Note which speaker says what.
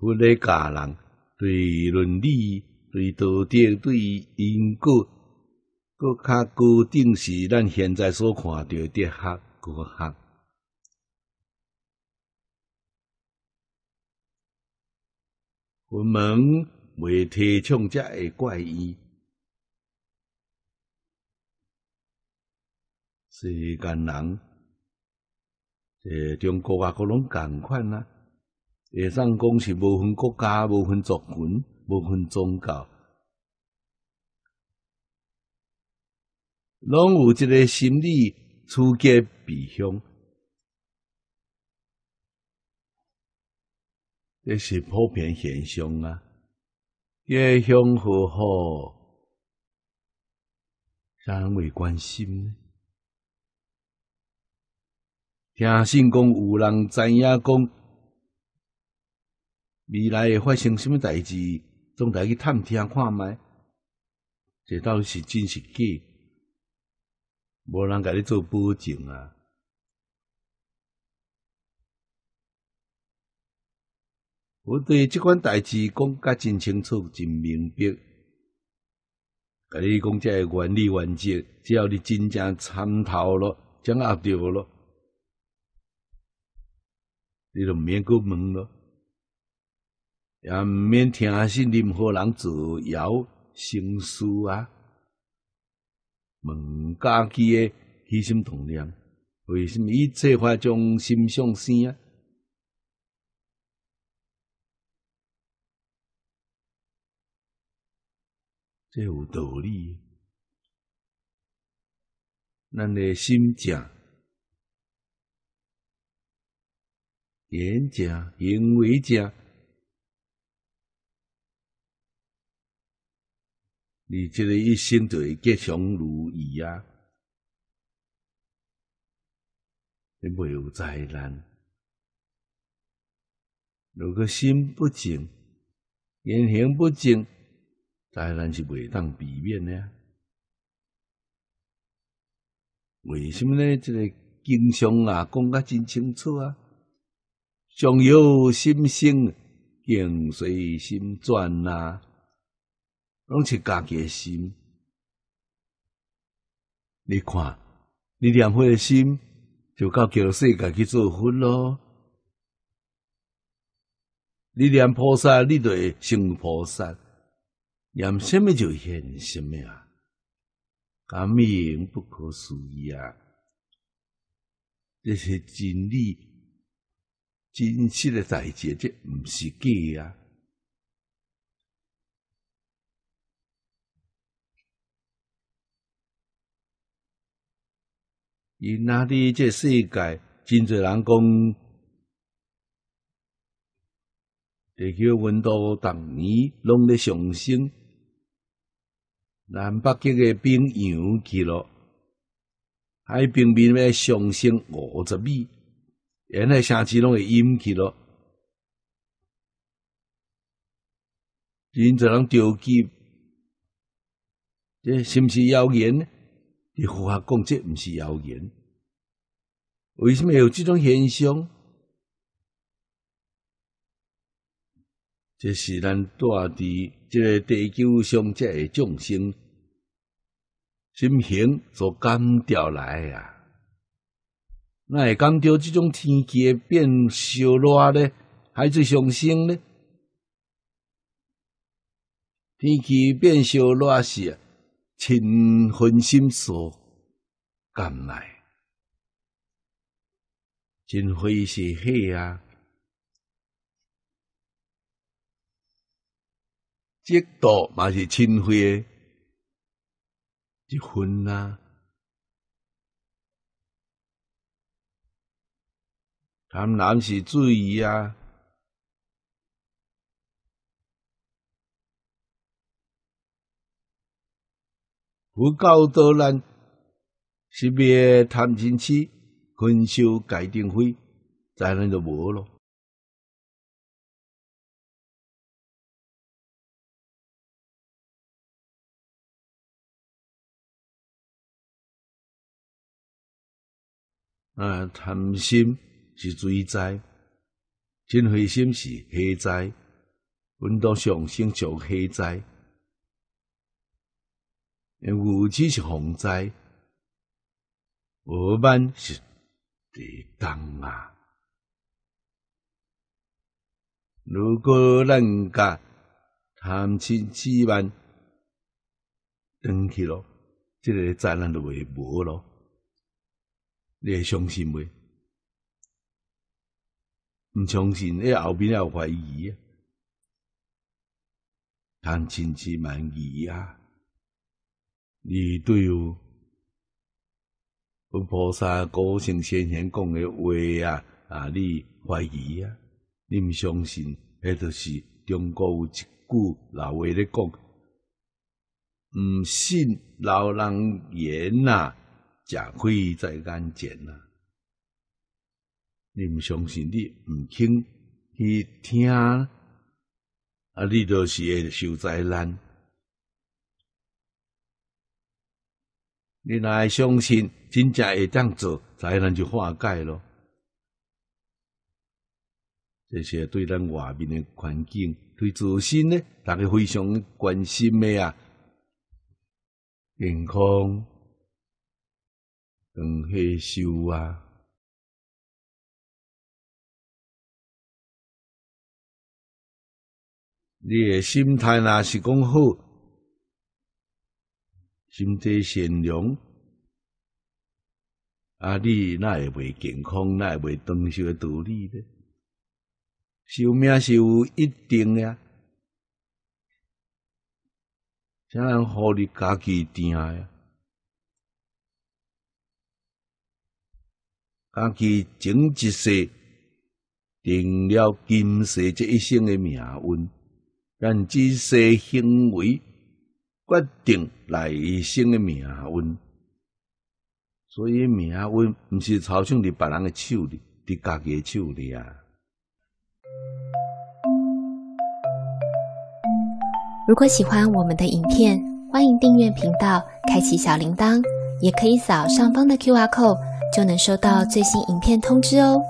Speaker 1: 阮咧教人对伦理、对道德、对因果，搁较高定是咱现在所看着的学科学。我们未提倡遮的怪异，世间人，即中国啊，国拢共款啊，也上讲是无分国家、无分族群、无分宗教，拢有一个心理出吉避凶，这是普遍现象啊！也相互好，人位关心，听信讲有人知影讲。未来会发生什么代志，总来去探听看卖，这到底是真是假？无人甲你做保证啊！我对即款代志讲，较真清楚、真明白。甲你讲会原理原则，只要你真正参透了，掌握着了，你就毋免阁问咯。也毋免听信任何人造谣生事啊！问家己诶，起心同念，为什么一切花将心上生啊？这有道理。咱诶，心正，言正，行为正。你这个一生就会吉祥如意啊，你未有灾难。如果心不静，言行不正，灾难是未当避免的。为什么呢？这个经上啊，讲甲真清楚啊，常有心生，境随心转呐。拢是家己诶心，你看，你念佛诶心就到给世界去做佛咯。你念菩萨，你就成菩萨，念什么就现什么啊！感命不可思议啊！这是真理，真实的代志，这毋是假啊！因那啲即世界真侪人讲，地球温度逐年拢在上升，南北极嘅冰洋起咯，海平面在上升五十米，沿海城市拢会淹起咯，真侪人着急，这是不是谣言呢？你胡阿讲这毋是谣言？为什么有这种现象？这是咱住伫即个地球上这的众生心形所感召来啊！哪会感召即种天气变烧热呢？还是上升呢？天气变烧热是？尘分心所甘来？尘灰是火啊，这道嘛是清灰，一分啊，当然是注意啊。有教导咱，是别贪嗔痴，焚烧戒定慧，灾难就无咯。啊，贪心是罪灾，嗔恚心是黑灾，很多上升就黑灾。五级是洪灾，五斑是地动啊！如果咱甲贪心四万登去咯，这个灾难就会无咯。你会相信未？毋相信，你后面也有怀疑啊！贪心四万疑啊！你对于菩萨高僧先贤讲的话啊啊，你怀疑啊？你毋相信，迄著是中国有一句老话咧讲：，毋信老人言呐，食亏在眼前呐。你毋相信，你毋肯去听，啊，你著是会受灾难。你来相信，真正会当做，灾难就化解了。这些对咱外面的环境，对自身呢，大家非常关心的啊，健康、长寿啊。你的心态，若是讲好。心地善良，啊，你哪会袂健康，哪会袂长寿的道理呢？寿命是有一定的，只能靠你家己定啊。家己整一世定了今世这一生的命运，让这些行为。决定来生的命运。所以命运不是操仗在别人的手里，是家己的手里啊。如果喜欢我们的影片，欢迎订阅频道，开启小铃铛，也可以扫上方的 Q R code，就能收到最新影片通知哦。